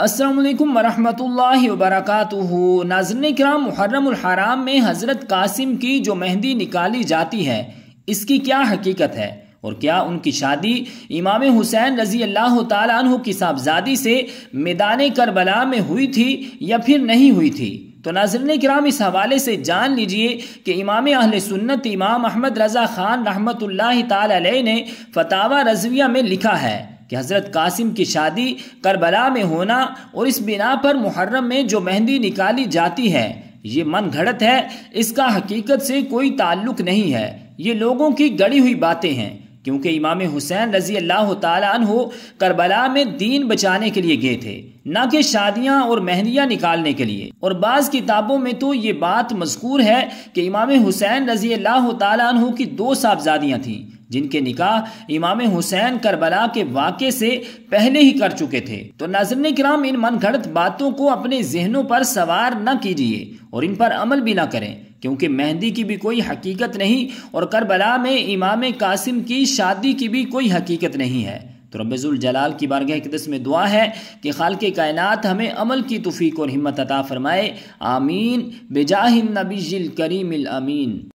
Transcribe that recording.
असलम वरहमल वरक नाजन कराम मुहर्रम में हज़रत कासिम की जो मेहंदी निकाली जाती है इसकी क्या हकीकत है और क्या उनकी शादी इमाम हुसैन रजी अल्लाह तु की साहबजादी से मैदान करबला में हुई थी या फिर नहीं हुई थी तो नाजन कराम इस हवाले से जान लीजिए कि इमाम अहल सुन्नत इमाम अहमद रज़ा ख़ान रहमत ला ने फ़तावा रजविया में लिखा है कि हज़रत कासिम की शादी करबला में होना और इस बिना पर मुहर्रम में जो मेहंदी निकाली जाती है ये मन घड़त है इसका हकीकत से कोई ताल्लुक नहीं है ये लोगों की गड़ी हुई बातें हैं क्योंकि इमाम हुसैन रजी अल्लाह तहो करबला में दीन बचाने के लिए गए थे न कि शादियां और मेहंदियां निकालने के लिए और बाज़ किताबों में तो ये बात मजकूर है कि इमाम हुसैन रजी अल्लाह तहों की दो साहबजादियाँ थीं जिनके निकाह इमाम हुसैन करबला के वाक़े से पहले ही कर चुके थे तो नाजरन कराम इन मनगढ़ बातों को अपने जहनों पर सवार न कीजिए और इन पर अमल भी ना करें क्योंकि मेहंदी की भी कोई हकीकत नहीं और करबला में इमाम कासिम की शादी की भी कोई हकीकत नहीं है तो रबजुल जलाल की बारगाह किदस में दुआ है कि खाल के कायनात हमें अमल की तफीक और हिम्मत अता फ़रमाए आमीन बेजाहिन जिल करीम अमीन